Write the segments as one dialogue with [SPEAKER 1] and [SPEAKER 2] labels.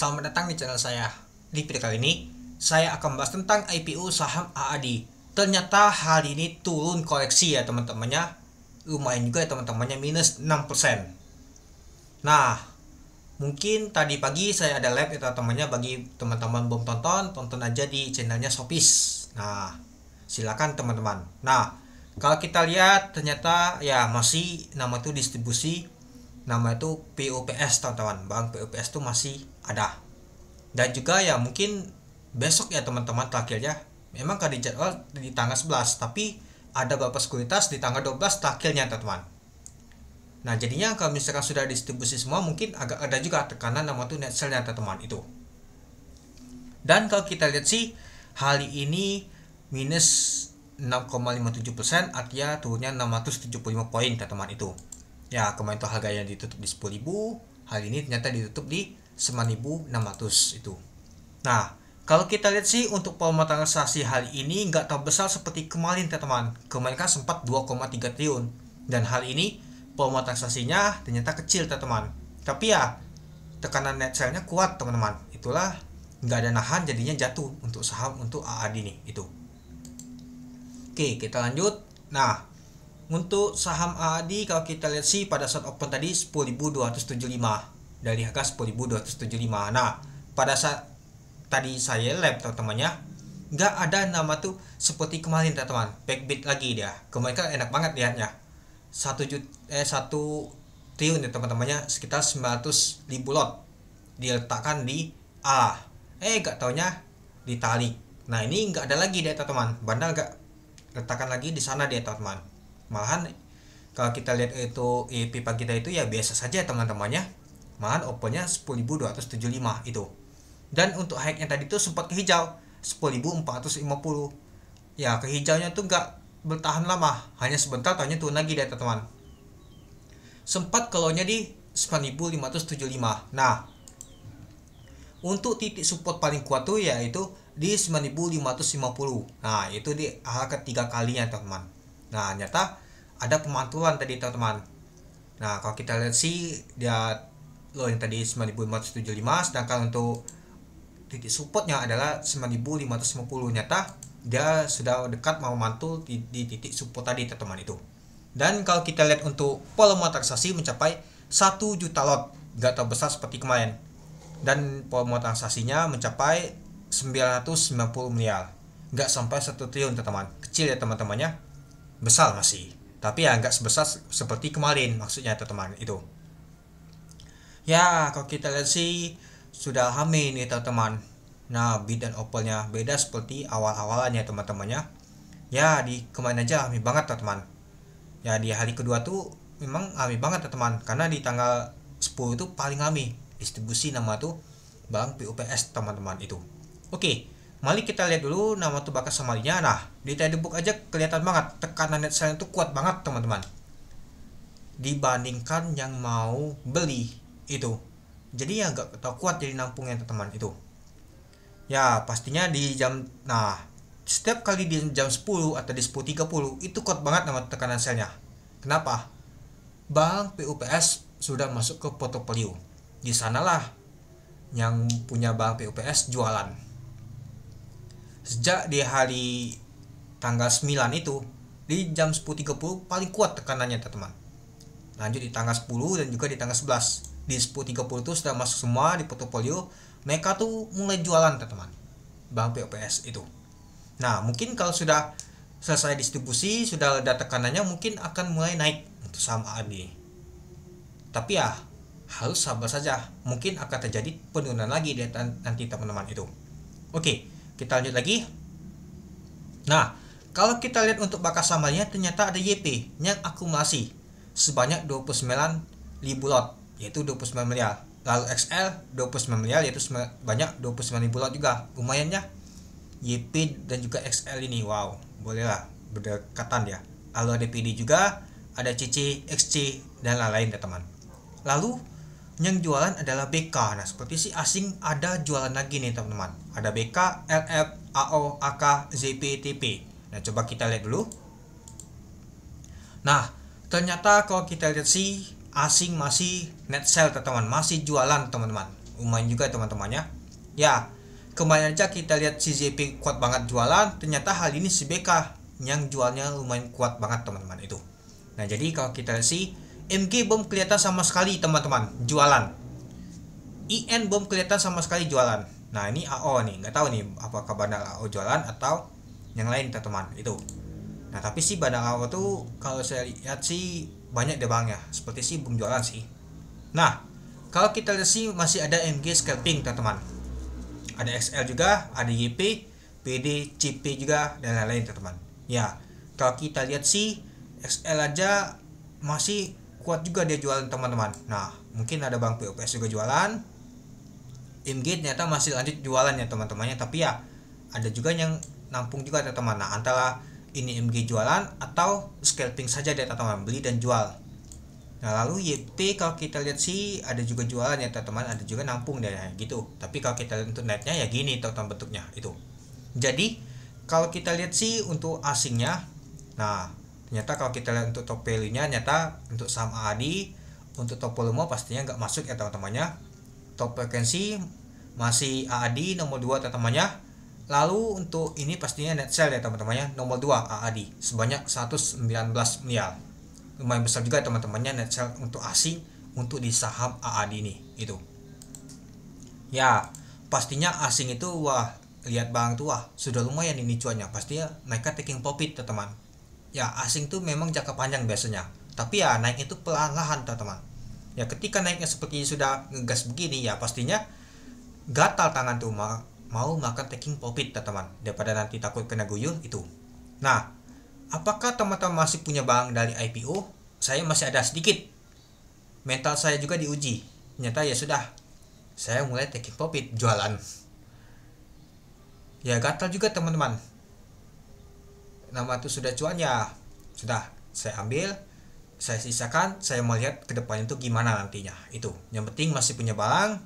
[SPEAKER 1] Selamat datang di channel saya. Di video kali ini, saya akan membahas tentang IPO saham AAD. Ternyata hal ini turun koreksi ya teman-temannya. Lumayan juga ya teman-temannya, minus 6%. Nah, mungkin tadi pagi saya ada live ya teman-temannya. Bagi teman-teman belum tonton, tonton aja di channelnya Sopis. Nah, silakan teman-teman. Nah, kalau kita lihat ternyata ya masih nama itu distribusi nama itu POPS teman-teman bank POPS itu masih ada dan juga ya mungkin besok ya teman-teman terakhirnya memang kan dijadwal di tanggal 11 tapi ada beberapa sekuritas di tanggal 12 terakhirnya teman-teman nah jadinya kalau misalkan sudah distribusi semua mungkin agak ada juga tekanan nama tuh net sale teman-teman itu dan kalau kita lihat sih hal ini minus 6,57% artinya turunnya 675 poin teman-teman itu ya kemarin tuh harganya ditutup di 10.000 hari ini ternyata ditutup di 9.600 itu. Nah, kalau kita lihat sih untuk pemotongan transaksi hari ini nggak terbesar seperti kemarin teman-teman. Kemarin kan sempat 2,3 triliun dan hal ini pemotongan transaksinya ternyata kecil teman-teman. Tapi ya tekanan net sale-nya kuat teman-teman. Itulah nggak ada nahan jadinya jatuh untuk saham untuk AAD nih itu. Oke, kita lanjut. Nah, untuk saham AAD kalau kita lihat sih pada saat open tadi 10.275 dari harga 10.275 nah pada saat tadi saya lab teman temannya nggak ada nama tuh seperti kemarin teman-teman backbeat lagi dia kemarin kan enak banget lihatnya satu juta eh satu triliun ya teman-temannya sekitar 900 ribu lot diletakkan di A eh nggak taunya ditarik nah ini nggak ada lagi deh teman-teman bandar nggak letakkan lagi di sana deh teman-teman malahan kalau kita lihat itu eh, IP kita itu ya biasa saja teman-temannya malahan opennya 10.275 itu dan untuk high yang tadi itu sempat ke hijau 10.450 ya ke hijaunya tuh nggak bertahan lama hanya sebentar tanya turun lagi deh teman sempat nya di 9575 nah untuk titik support paling kuat tuh yaitu di 9550 nah itu di hal ketiga kalinya teman nah nyata ada pemantulan tadi teman nah kalau kita lihat sih dia lo yang tadi 9575 sedangkan untuk titik supportnya adalah 9550 nyata dia sudah dekat mau mantul di, di titik support tadi teman teman itu dan kalau kita lihat untuk volume transaksi mencapai 1 juta lot gak nggak besar seperti kemarin dan volume transaksinya mencapai 990 miliar gak sampai 1 triliun teman teman kecil ya teman-temannya besar masih tapi ya nggak sebesar seperti kemarin maksudnya teman teman itu Ya, kalau kita lihat sih sudah hamil nih teman-teman. Nah, bid dan opelnya beda seperti awal-awalannya teman-temannya. Ya, di kemarin aja hamil banget teman-teman. Ya, di hari kedua tuh memang hamil banget teman-teman karena di tanggal 10 itu paling hamil. Distribusi nama tuh bank PUPS teman-teman itu. Oke, mari kita lihat dulu nama tuh bakal semalinya Nah, di trading book aja kelihatan banget tekanan net sell itu kuat banget, teman-teman. Dibandingkan yang mau beli itu jadi ya nggak tau kuat jadi nampungnya teman itu ya pastinya di jam nah setiap kali di jam 10 atau di 10.30 itu kuat banget nama tekanan selnya kenapa bank PUPS sudah masuk ke portofolio di sanalah yang punya bank PUPS jualan sejak di hari tanggal 9 itu di jam 10.30 paling kuat tekanannya teman lanjut di tanggal 10 dan juga di tanggal 11 di 10-30 itu sudah masuk semua di portofolio mereka tuh mulai jualan teman-teman bank POPS itu nah mungkin kalau sudah selesai distribusi sudah ada tekanannya mungkin akan mulai naik untuk saham AB tapi ya harus sabar saja mungkin akan terjadi penurunan lagi di nanti teman-teman itu oke kita lanjut lagi nah kalau kita lihat untuk bakar samanya ternyata ada YP yang akumulasi sebanyak 29.000 lot yaitu 29 miliar lalu XL 29 miliar yaitu banyak 29 ribu lot juga lumayan ya YP dan juga XL ini wow bolehlah berdekatan ya lalu ada PD juga ada CC, XC dan lain-lain ya teman lalu yang jualan adalah BK nah seperti si asing ada jualan lagi nih teman-teman ada BK, LF, AO, AK, ZP, TP nah coba kita lihat dulu nah ternyata kalau kita lihat sih asing masih net sell teman-teman masih jualan teman-teman lumayan juga teman-temannya ya, ya kemarin aja kita lihat si kuat banget jualan ternyata hal ini si BK yang jualnya lumayan kuat banget teman-teman itu nah jadi kalau kita lihat si MG belum kelihatan sama sekali teman-teman jualan IN belum kelihatan sama sekali jualan nah ini AO nih nggak tahu nih apakah bandar AO jualan atau yang lain teman-teman itu nah tapi si bandar AO tuh kalau saya lihat sih banyak deh bang ya seperti sih belum jualan sih nah kalau kita lihat sih masih ada MG Scalping teman-teman ada XL juga ada YP PD CP juga dan lain-lain teman-teman ya kalau kita lihat sih XL aja masih kuat juga dia jualan teman-teman nah mungkin ada bang POPS juga jualan MG ternyata masih lanjut jualan ya teman-temannya tapi ya ada juga yang nampung juga teman-teman nah antara ini MG jualan atau scalping saja dari teman-teman beli dan jual nah lalu YP kalau kita lihat sih ada juga jualan ya teman-teman ada juga nampung deh ya, gitu tapi kalau kita lihat untuk netnya ya gini teman-teman bentuknya itu jadi kalau kita lihat sih untuk asingnya nah ternyata kalau kita lihat untuk top value nya ternyata untuk saham AAD untuk top volume pastinya nggak masuk ya teman-temannya top frekuensi masih AAD nomor 2 teman-temannya Lalu untuk ini pastinya net sale ya teman-temannya nomor 2 AAD sebanyak 119 miliar. Lumayan besar juga ya teman-temannya net sale untuk asing untuk di saham AAD ini itu. Ya, pastinya asing itu wah lihat bang tua sudah lumayan ini cuannya pastinya mereka taking profit teman-teman. Ya, asing tuh memang jangka panjang biasanya. Tapi ya naik itu pelan lahan teman-teman. Ya, ketika naiknya seperti sudah ngegas begini ya pastinya gatal tangan tuh mau makan taking profit teman-teman daripada nanti takut kena guyur itu nah apakah teman-teman masih punya barang dari IPO saya masih ada sedikit mental saya juga diuji ternyata ya sudah saya mulai taking profit jualan ya gatal juga teman-teman nama itu sudah cuannya sudah saya ambil saya sisakan saya mau lihat ke depannya itu gimana nantinya itu yang penting masih punya barang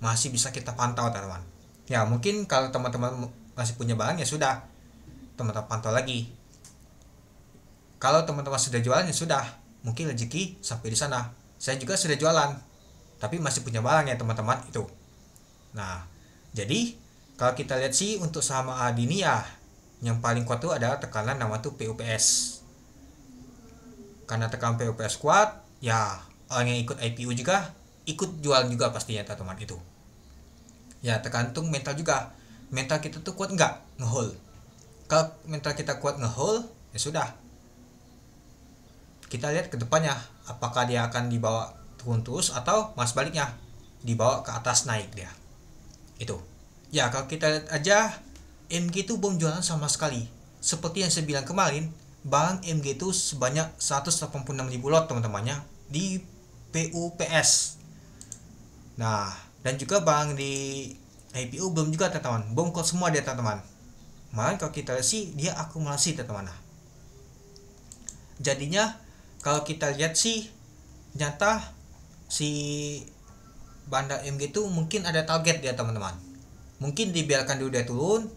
[SPEAKER 1] masih bisa kita pantau teman-teman ya mungkin kalau teman-teman masih punya barang ya sudah teman-teman pantau lagi kalau teman-teman sudah jualan ya sudah mungkin rezeki sampai di sana saya juga sudah jualan tapi masih punya barang ya teman-teman itu nah jadi kalau kita lihat sih untuk saham ya yang paling kuat itu adalah tekanan nama tuh PUPS karena tekanan PUPS kuat ya orang yang ikut IPO juga ikut jualan juga pastinya teman-teman itu ya tergantung mental juga mental kita tuh kuat nggak ngehold kalau mental kita kuat ngehold ya sudah kita lihat ke depannya apakah dia akan dibawa turun terus atau mas baliknya dibawa ke atas naik dia itu ya kalau kita lihat aja MG itu belum jualan sama sekali seperti yang saya bilang kemarin barang MG itu sebanyak 186.000 lot teman-temannya di PUPS nah dan juga bang di IPO belum juga teman-teman belum semua dia teman-teman malah kalau kita lihat sih dia akumulasi teman-teman nah. jadinya kalau kita lihat sih nyata si bandar MG itu mungkin ada target dia teman-teman mungkin dibiarkan dulu dia turun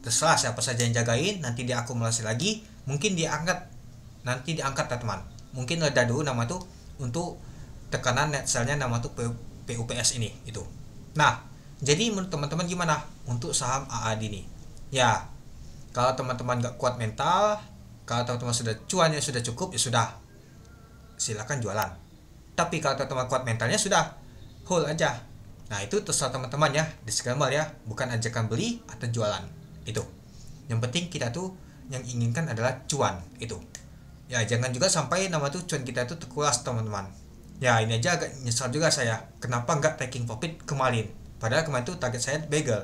[SPEAKER 1] terserah siapa saja yang jagain nanti dia akumulasi lagi mungkin diangkat nanti diangkat teman-teman mungkin ada dulu nama tuh untuk tekanan net sellnya nama tuh PUPS ini itu. Nah, jadi menurut teman-teman gimana untuk saham AAD ini? Ya, kalau teman-teman gak kuat mental, kalau teman-teman sudah cuannya sudah cukup ya sudah, silakan jualan. Tapi kalau teman-teman kuat mentalnya sudah, hold aja. Nah itu terserah teman-teman ya, disclaimer ya, bukan ajakan beli atau jualan itu. Yang penting kita tuh yang inginkan adalah cuan itu. Ya jangan juga sampai nama tuh cuan kita tuh terkuras teman-teman ya ini aja agak nyesal juga saya kenapa nggak taking profit kemarin padahal kemarin tuh target saya bagel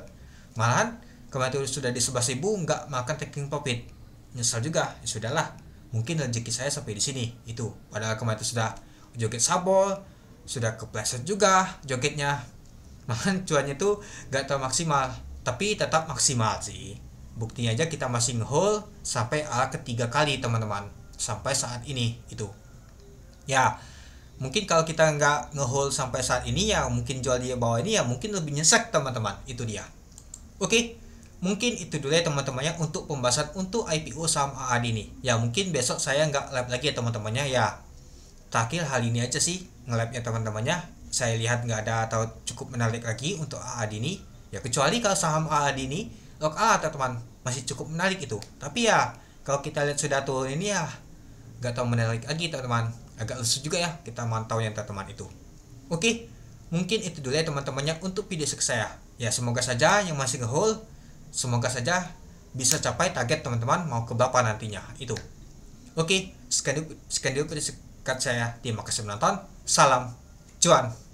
[SPEAKER 1] malahan kemarin tuh sudah di ribu nggak makan taking profit nyesal juga ya sudahlah mungkin rezeki saya sampai di sini itu padahal kemarin tuh sudah joget sabol sudah kepleset juga jogetnya malahan cuannya tuh nggak tahu maksimal tapi tetap maksimal sih buktinya aja kita masih hold sampai A ketiga kali teman-teman sampai saat ini itu ya mungkin kalau kita nggak ngehold sampai saat ini ya mungkin jual di bawah ini ya mungkin lebih nyesek teman-teman itu dia oke mungkin itu dulu ya teman-temannya untuk pembahasan untuk IPO saham AAD ini ya mungkin besok saya nggak live lagi ya teman-temannya ya, ya takil hal ini aja sih nge ya teman-temannya saya lihat nggak ada atau cukup menarik lagi untuk AAD ini ya kecuali kalau saham AAD ini lock out teman masih cukup menarik itu tapi ya kalau kita lihat sudah turun ini ya Gak tau menarik lagi ah, teman-teman. Gitu, Agak lesu juga ya kita mantau yang teman-teman itu. Oke, mungkin itu dulu ya teman-temannya untuk video saya. Ya semoga saja yang masih ngehold, semoga saja bisa capai target teman-teman mau ke berapa nantinya itu. Oke, sekian dulu, sekian dulu saya. Terima kasih menonton. Salam cuan.